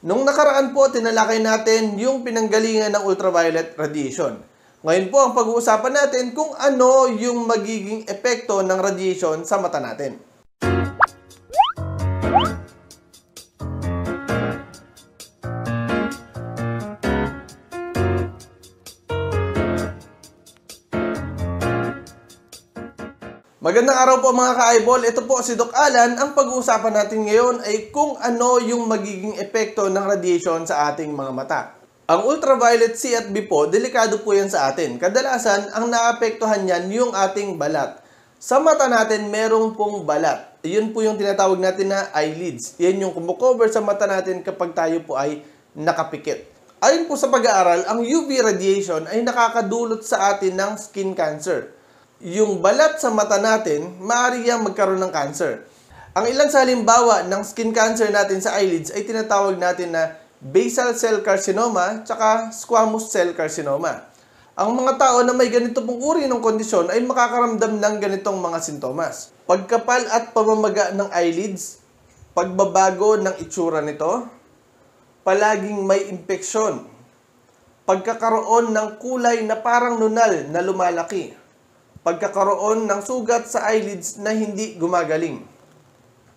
Nung nakaraan po, tinalakay natin yung pinanggalingan ng ultraviolet radiation. Ngayon po, ang pag-uusapan natin kung ano yung magiging epekto ng radiation sa mata natin. Magandang araw po mga ka-eyeball. Ito po si Doc Alan. Ang pag-uusapan natin ngayon ay kung ano yung magiging epekto ng radiation sa ating mga mata. Ang ultraviolet C at B po, delikado po yan sa atin. Kadalasan, ang naapektuhan yan yung ating balat. Sa mata natin, merong pong balat. Yun po yung tinatawag natin na eyelids. Yan yung kumukover sa mata natin kapag tayo po ay nakapikit. Ayon po sa pag-aaral, ang UV radiation ay nakakadulot sa atin ng skin cancer yung balat sa mata natin, maaari yang magkaroon ng cancer. Ang ilan sa halimbawa ng skin cancer natin sa eyelids ay tinatawag natin na basal cell carcinoma tsaka squamous cell carcinoma. Ang mga tao na may ganito pong uri ng kondisyon ay makakaramdam ng ganitong mga sintomas. Pagkapal at pamamaga ng eyelids, pagbabago ng itsura nito, palaging may impeksyon, pagkakaroon ng kulay na parang nunal na lumalaki, pagkakaroon ng sugat sa eyelids na hindi gumagaling.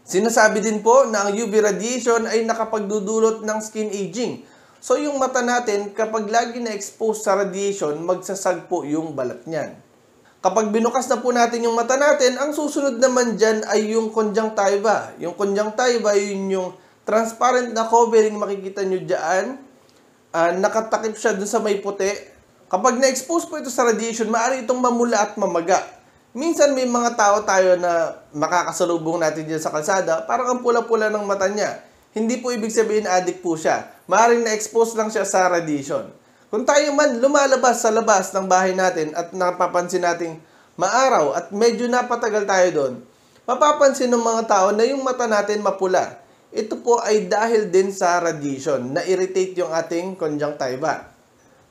Sinasabi din po na ang UV radiation ay nakapagdudulot ng skin aging. So yung mata natin, kapag lagi na-expose sa radiation, magsasagpo yung balat niyan. Kapag binukas na po natin yung mata natin, ang susunod naman dyan ay yung conjunctiva. Yung conjunctiva, yun yung transparent na covering makikita nyo dyan. Uh, nakatakip siya dun sa may puti Kapag na-expose po ito sa radiation, maaari itong mamula at mamaga. Minsan may mga tao tayo na makakasalubong natin dyan sa kalsada, parang ang pula-pula ng mata niya. Hindi po ibig sabihin addict po siya. Maaaring na-expose lang siya sa radiation. Kung tayo man lumalabas sa labas ng bahay natin at napapansin nating maaraw at medyo napatagal tayo doon, mapapansin ng mga tao na yung mata natin mapula. Ito po ay dahil din sa radiation na irritate yung ating conjunctiva.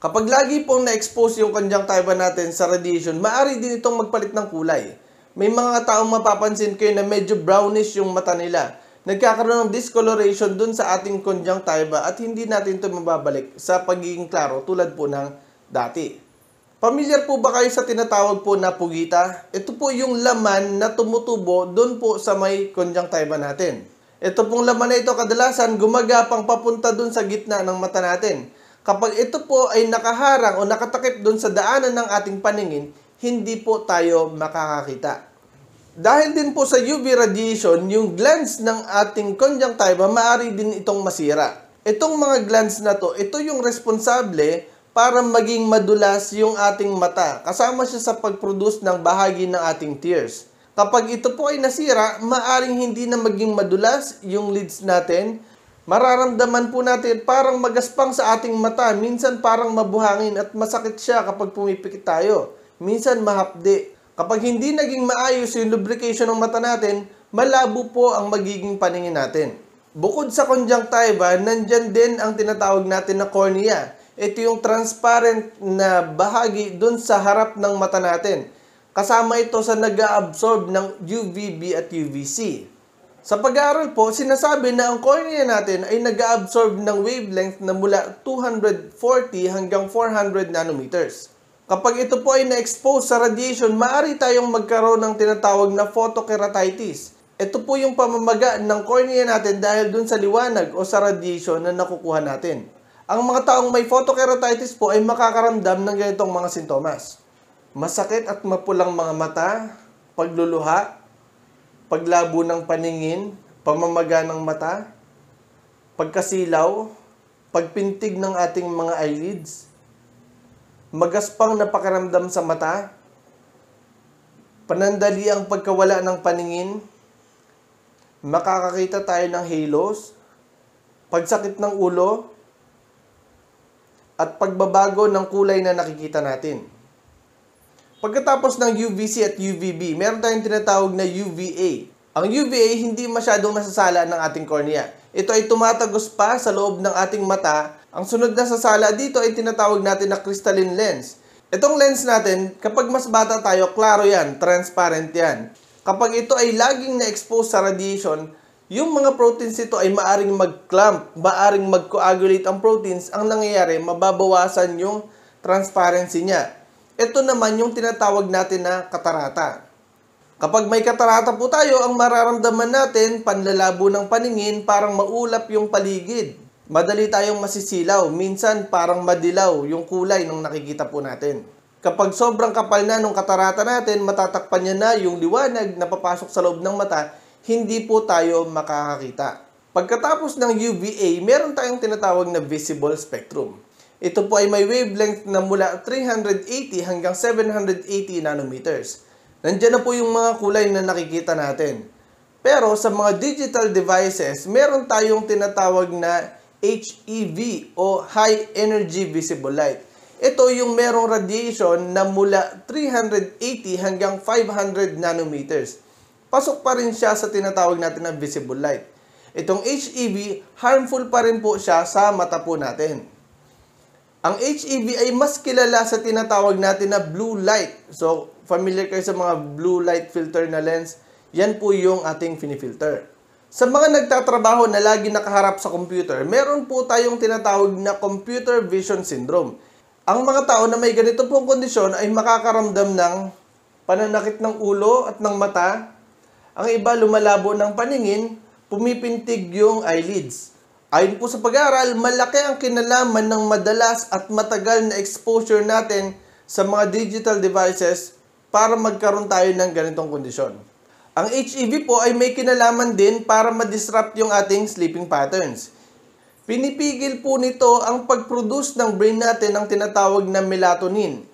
Kapag lagi pong na-expose yung kanyang kaiba natin sa radiation, maaari din itong magpalit ng kulay. May mga taong mapapansin kayo na medyo brownish yung mata nila. Nagkakaroon ng discoloration dun sa ating konjang conjunctiva at hindi natin ito mababalik sa pagiging klaro tulad po ng dati. Pamilyar po ba kayo sa tinatawag po na pugita? Ito po yung laman na tumutubo dun po sa may konjang conjunctiva natin. Ito pong laman na ito kadalasan gumagapang papunta dun sa gitna ng mata natin. Kapag ito po ay nakaharang o nakatakip doon sa daanan ng ating paningin, hindi po tayo makakakita. Dahil din po sa UV radiation, yung glands ng ating conjunctiva maaari din itong masira. Itong mga glands na to, ito yung responsable para maging madulas yung ating mata. Kasama siya sa pag-produce ng bahagi ng ating tears. Kapag ito po ay nasira, maaring hindi na maging madulas yung lids natin Mararamdaman po natin parang magaspang sa ating mata, minsan parang mabuhangin at masakit siya kapag pumipikit tayo. Minsan mahapdi. Kapag hindi naging maayos yung lubrication ng mata natin, malabo po ang magiging paningin natin. Bukod sa conjunctiva, nandyan din ang tinatawag natin na cornea. Ito yung transparent na bahagi dun sa harap ng mata natin. Kasama ito sa nag absorb ng UVB at UVC. Sa pag-aaral po, sinasabi na ang cornea natin ay nag-absorb ng wavelength na mula 240 hanggang 400 nanometers. Kapag ito po ay na-expose sa radiation, maaari tayong magkaroon ng tinatawag na photokeratitis. Ito po yung pamamaga ng cornea natin dahil dun sa liwanag o sa radiation na nakukuha natin. Ang mga taong may photokeratitis po ay makakaramdam ng ganitong mga sintomas. Masakit at mapulang mga mata, pagluluha, paglabo ng paningin, pamamaga ng mata, pagkasilaw, pagpintig ng ating mga eyelids, magaspang na pakaramdam sa mata, panandali ang pagkawala ng paningin, makakakita tayo ng halos, pagsakit ng ulo, at pagbabago ng kulay na nakikita natin. Pagkatapos ng UVC at UVB, meron tayong tinatawag na UVA. Ang UVA hindi masyadong nasasala ng ating cornea. Ito ay tumatagos pa sa loob ng ating mata. Ang sunod na sasala dito ay tinatawag natin na crystalline lens. Itong lens natin, kapag mas bata tayo, klaro yan, transparent yan. Kapag ito ay laging na-expose sa radiation, yung mga proteins ito ay maaring mag-clump, maaring mag-coagulate ang proteins, ang nangyayari, mababawasan yung transparency niya. Ito naman yung tinatawag natin na katarata. Kapag may katarata po tayo, ang mararamdaman natin, panlalabo ng paningin, parang maulap yung paligid. Madali tayong masisilaw, minsan parang madilaw yung kulay ng nakikita po natin. Kapag sobrang kapal na nung katarata natin, matatakpan niya na yung liwanag na papasok sa loob ng mata, hindi po tayo makakakita. Pagkatapos ng UVA, meron tayong tinatawag na visible spectrum. Ito po ay may wavelength na mula 380 hanggang 780 nanometers. Nandiyan na po yung mga kulay na nakikita natin. Pero sa mga digital devices, meron tayong tinatawag na HEV o High Energy Visible Light. Ito yung merong radiation na mula 380 hanggang 500 nanometers. Pasok pa rin siya sa tinatawag natin na visible light. Itong HEV, harmful pa rin po siya sa mata po natin. Ang HEV ay mas kilala sa tinatawag natin na blue light. So, familiar kayo sa mga blue light filter na lens. Yan po yung ating finifilter. Sa mga nagtatrabaho na lagi nakaharap sa computer, meron po tayong tinatawag na computer vision syndrome. Ang mga tao na may ganito pong kondisyon ay makakaramdam ng pananakit ng ulo at ng mata. Ang iba lumalabo ng paningin, pumipintig yung eyelids. Ayon po sa pag-aaral, malaki ang kinalaman ng madalas at matagal na exposure natin sa mga digital devices para magkaroon tayo ng ganitong kondisyon. Ang HEV po ay may kinalaman din para ma-disrupt yung ating sleeping patterns. Pinipigil po nito ang pag-produce ng brain natin ng tinatawag na melatonin.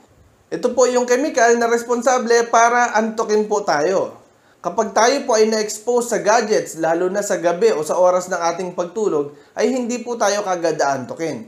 Ito po yung chemical na responsable para antokin po tayo. Kapag tayo po ay na-expose sa gadgets, lalo na sa gabi o sa oras ng ating pagtulog, ay hindi po tayo kagad aantukin.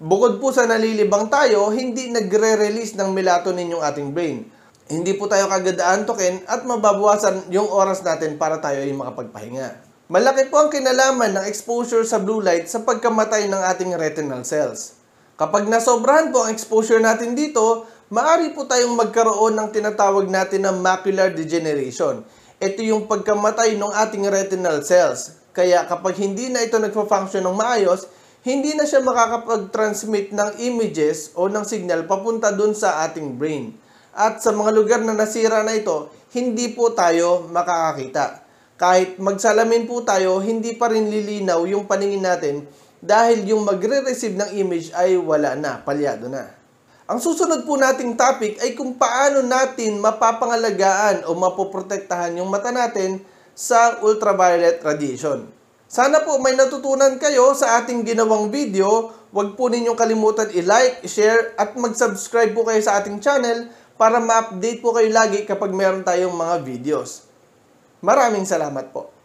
Bukod po sa nalilibang tayo, hindi nagre-release ng melatonin yung ating brain. Hindi po tayo kagad aantukin at mababawasan yung oras natin para tayo ay makapagpahinga. Malaki po ang kinalaman ng exposure sa blue light sa pagkamatay ng ating retinal cells. Kapag nasobrahan po ang exposure natin dito, maari po tayong magkaroon ng tinatawag natin na macular degeneration ito yung pagkamatay ng ating retinal cells. Kaya kapag hindi na ito nagpa-function ng maayos, hindi na siya makakapag-transmit ng images o ng signal papunta dun sa ating brain. At sa mga lugar na nasira na ito, hindi po tayo makakakita. Kahit magsalamin po tayo, hindi pa rin lilinaw yung paningin natin dahil yung magre-receive ng image ay wala na, palyado na. Ang susunod po nating topic ay kung paano natin mapapangalagaan o mapoprotektahan yung mata natin sa ultraviolet radiation. Sana po may natutunan kayo sa ating ginawang video. Huwag po ninyong kalimutan i-like, share at mag-subscribe po kayo sa ating channel para ma-update po kayo lagi kapag meron tayong mga videos. Maraming salamat po.